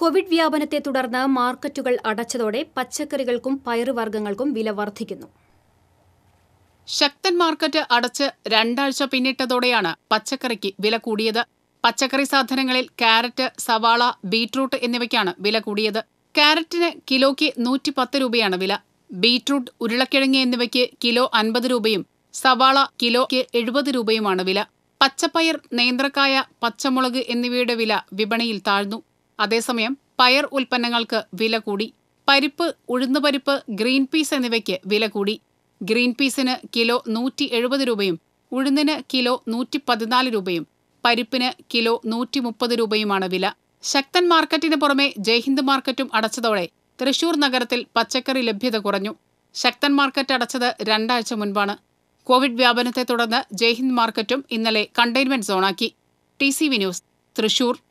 Covid വ്യാപനത്തെ തുടർന്ന് മാർക്കറ്റുകൾ അടച്ചതോടെ പച്ചക്കറികൾക്കും പയറുവർഗ്ഗങ്ങൾക്കും വില വർദ്ധിക്കുന്നു ശക്തൻ മാർക്കറ്റ് അടച്ച് രണ്ടാഴ്ച പിന്നിട്ടതോടെയാണ് പച്ചക്കറിക്ക് വില കൂടിയത് പച്ചക്കറി സാധനങ്ങളിൽ കാരറ്റ് സവാള ബീട്രൂട്ട് എന്നിവയ്ക്കാണ് വില കൂടിയത് കാരറ്റിന് കിലോയ്ക്ക് നൂറ്റി പത്ത് രൂപയാണ് വില ബീട്രൂട്ട് ഉരുളക്കിഴങ്ങ് എന്നിവയ്ക്ക് കിലോ അൻപത് രൂപയും സവാള കിലോയ്ക്ക് എഴുപത് രൂപയുമാണ് വില പച്ചപ്പയർ നേന്ത്രക്കായ പച്ചമുളക് എന്നിവയുടെ വില വിപണിയിൽ താഴ്ന്നു അതേസമയം പയർ ഉൽപ്പന്നങ്ങൾക്ക് വില കൂടി പരിപ്പ് ഉഴുന്നുപരിപ്പ് ഗ്രീൻ പീസ് എന്നിവയ്ക്ക് വില കൂടി ഗ്രീൻ പീസിന് കിലോ നൂറ്റി എഴുപത് രൂപയും ഉഴുന്നിന് കിലോ നൂറ്റി പതിനാല് രൂപയും പരിപ്പിന് കിലോ നൂറ്റി മുപ്പത് രൂപയുമാണ് വില ശക്തൻ മാർക്കറ്റിന് പുറമെ ജയ്ഹിന്ദ് മാർക്കറ്റും അടച്ചതോടെ തൃശൂർ നഗരത്തിൽ പച്ചക്കറി ലഭ്യത കുറഞ്ഞു ശക്തൻ മാർക്കറ്റ് അടച്ചത് രണ്ടാഴ്ച മുൻപാണ് കോവിഡ് വ്യാപനത്തെ തുടർന്ന് ജയ്ഹിന്ദ് മാർക്കറ്റും ഇന്നലെ കണ്ടെയ്ൻമെന്റ് സോണാക്കി ടി ന്യൂസ് തൃശൂർ